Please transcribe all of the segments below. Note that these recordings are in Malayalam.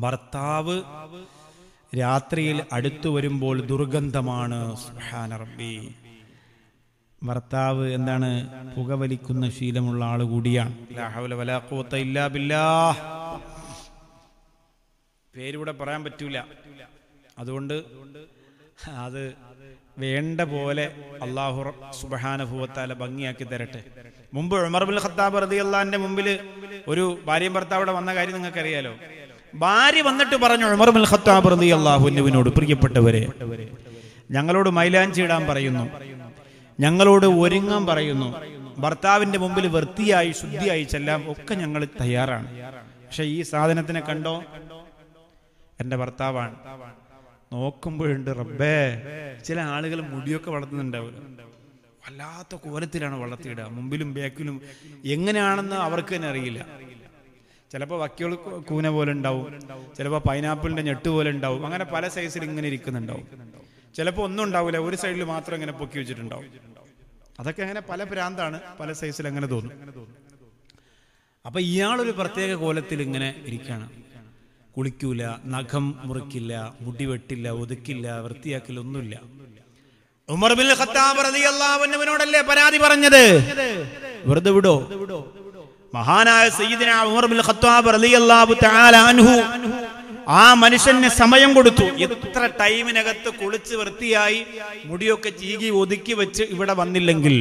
ഭർത്താവ് രാത്രിയിൽ അടുത്തു വരുമ്പോൾ ദുർഗന്ധമാണ് റബ്ബി ഭർത്താവ് എന്താണ് പുകവലിക്കുന്ന ശീലമുള്ള ആൾ കൂടിയാണ് പേരൂടെ പറയാൻ പറ്റൂല അതുകൊണ്ട് അത് വേണ്ട പോലെ അള്ളാഹു സുബഹാനുഭൂവത്താല ഭംഗിയാക്കി തരട്ടെ മുമ്പ് ഉമർബുൽ ഖത്താബ് റതി അള്ളാഹിന്റെ മുമ്പിൽ ഒരു ഭാര്യയും ഭർത്താവിടെ വന്ന കാര്യം നിങ്ങൾക്കറിയാലോ ഭാര്യ വന്നിട്ട് പറഞ്ഞു ഉമർബുൽ ഖത്താബ് റതി അള്ളാഹുവിനോട് പ്രിയപ്പെട്ടവരെ ഞങ്ങളോട് മൈലാഞ്ചി ഇടാൻ പറയുന്നു ഞങ്ങളോട് ഒരുങ്ങാൻ പറയുന്നു ഭർത്താവിന്റെ മുമ്പിൽ വൃത്തിയായി ശുദ്ധിയായി ചെല്ലാം ഒക്കെ ഞങ്ങൾ തയ്യാറാണ് പക്ഷെ ഈ സാധനത്തിനെ കണ്ടോ എൻ്റെ ഭർത്താവാണ് നോക്കുമ്പോഴുണ്ട് റബ്ബേ ചില ആളുകൾ മുടിയൊക്കെ വളർത്തുന്നുണ്ടാവില്ല വല്ലാത്ത കോലത്തിലാണ് വളർത്തിയിടുക മുമ്പിലും ബാക്കിലും എങ്ങനെയാണെന്ന് അവർക്ക് തന്നെ അറിയില്ല ചിലപ്പോൾ വക്കികൾ കൂന പോലെ ഉണ്ടാവും ചിലപ്പോൾ പൈനാപ്പിളിന്റെ ഞെട്ട് പോലെ ഉണ്ടാവും അങ്ങനെ പല സൈസിൽ ഇങ്ങനെ ഇരിക്കുന്നുണ്ടാവും ചിലപ്പോൾ ഒന്നും ഉണ്ടാവില്ല ഒരു സൈഡിൽ മാത്രം ഇങ്ങനെ പൊക്കി വെച്ചിട്ടുണ്ടാവും അതൊക്കെ അങ്ങനെ പല പ്രാന്താണ് പല സൈസിൽ അങ്ങനെ തോന്നും അപ്പൊ ഇയാളൊരു പ്രത്യേക കോലത്തിൽ ഇങ്ങനെ ഇരിക്കുകയാണ് കുളിക്കൂല നഖം മുറിക്കില്ല മുടി വെട്ടില്ല ഒതുക്കില്ല വൃത്തിയാക്കില്ല ഒന്നുമില്ല ഉമർ ബിൻ ഖത്താബ് റളിയല്ലാഹു പരാതി പറഞ്ഞത് വെറുതെ വിടോ മഹാനായ സയ്യിദിന ഉമർ ബിൻ ഖത്താബ് റളിയല്ലാഹു തആല അൻഹു ആ മനുഷ്യന് സമയം കൊടുത്തു എത്ര ടൈമിനകത്ത് കുളിച്ച് വൃത്തിയായി മുടിയൊക്കെ ചീകി ഒതുക്കി വെച്ച് ഇവിടെ വന്നില്ലെങ്കിൽ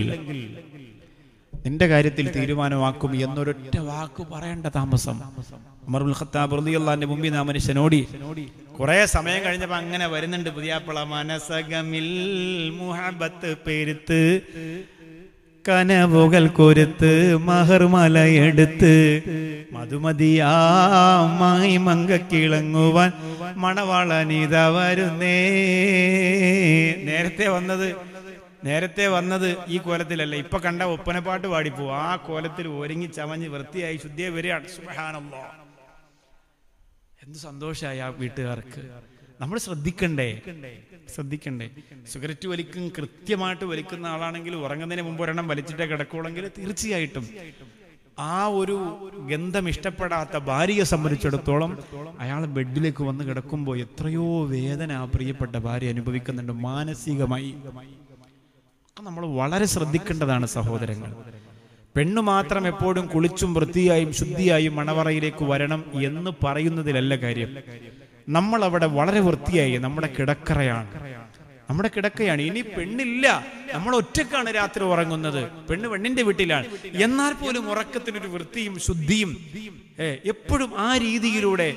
നിന്റെ കാര്യത്തിൽ തീരുമാനമാക്കും എന്നൊരൊറ്റ വാക്ക് പറയേണ്ട താമസം ഉമറുൽ ഖത്താബ് റളിയല്ലാഹുവിന്റെ മുമ്പിൽ ആ മനുഷ്യനോടി കുറെ സമയം കഴിഞ്ഞപ്പോൾ അങ്ങനെ വരുന്നുണ്ട് പുതിയാപ്പിള മനസകമിൽ മുഹബത്ത് പെരുത്ത് കനവുകൾ കൊരുത്ത് മഹർമലയെടുത്ത് മധുമതിയാമായി മങ്കക്കിളങ്ങുവാൻ മണവാളനിത വരുന്നേ നേരത്തെ വന്നത് നേരത്തെ വന്നത് ഈ കോലത്തിലല്ല ഇപ്പൊ കണ്ട ഒപ്പനപ്പാട്ട് പാടിപ്പോ ആ കോലത്തിൽ ഒരുങ്ങി ചമഞ്ഞ് വൃത്തിയായി ശുദ്ധിയെ വരികയാണ് സുഹാനല്ലോ എന്ത് സന്തോഷമായി ആ വീട്ടുകാർക്ക് നമ്മൾ ശ്രദ്ധിക്കണ്ടേ ശ്രദ്ധിക്കണ്ടേ സിഗരറ്റ് വലിക്കും കൃത്യമായിട്ട് വലിക്കുന്ന ആളാണെങ്കിൽ ഉറങ്ങുന്നതിന് മുമ്പ് ഒരെണ്ണം വലിച്ചിട്ടേ കിടക്കുകയാണെങ്കിൽ തീർച്ചയായിട്ടും ആ ഒരു ഗന്ധം ഇഷ്ടപ്പെടാത്ത ഭാര്യയെ സംബന്ധിച്ചിടത്തോളം അയാൾ ബെഡിലേക്ക് വന്ന് കിടക്കുമ്പോൾ എത്രയോ വേദന ആ പ്രിയപ്പെട്ട ഭാര്യ അനുഭവിക്കുന്നുണ്ട് മാനസികമായി നമ്മൾ വളരെ ശ്രദ്ധിക്കേണ്ടതാണ് സഹോദരങ്ങൾ പെണ്ണു മാത്രം എപ്പോഴും കുളിച്ചും വൃത്തിയായും ശുദ്ധിയായും മണവറയിലേക്ക് വരണം എന്ന് പറയുന്നതിലല്ല കാര്യം നമ്മൾ അവിടെ വളരെ വൃത്തിയായി നമ്മുടെ കിടക്കറയാണ് നമ്മുടെ കിടക്കയാണ് ഇനി പെണ്ണില്ല നമ്മൾ ഒറ്റക്കാണ് രാത്രി ഉറങ്ങുന്നത് പെണ്ണ് പെണ്ണിന്റെ വീട്ടിലാണ് എന്നാൽ പോലും ഉറക്കത്തിനൊരു വൃത്തിയും ശുദ്ധിയും എപ്പോഴും ആ രീതിയിലൂടെ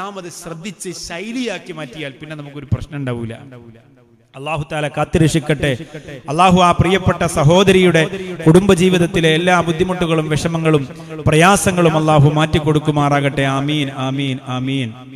നാം അത് ശ്രദ്ധിച്ച് ശൈലിയാക്കി മാറ്റിയാൽ പിന്നെ നമുക്കൊരു പ്രശ്നം ഉണ്ടാവൂല അള്ളാഹുത്താല കാത്തിരക്ഷിക്കട്ടെ അള്ളാഹു ആ പ്രിയപ്പെട്ട സഹോദരിയുടെ കുടുംബജീവിതത്തിലെ എല്ലാ ബുദ്ധിമുട്ടുകളും വിഷമങ്ങളും പ്രയാസങ്ങളും അള്ളാഹു മാറ്റിക്കൊടുക്കുമാറാകട്ടെ ആമീൻ ആമീൻ ആമീൻ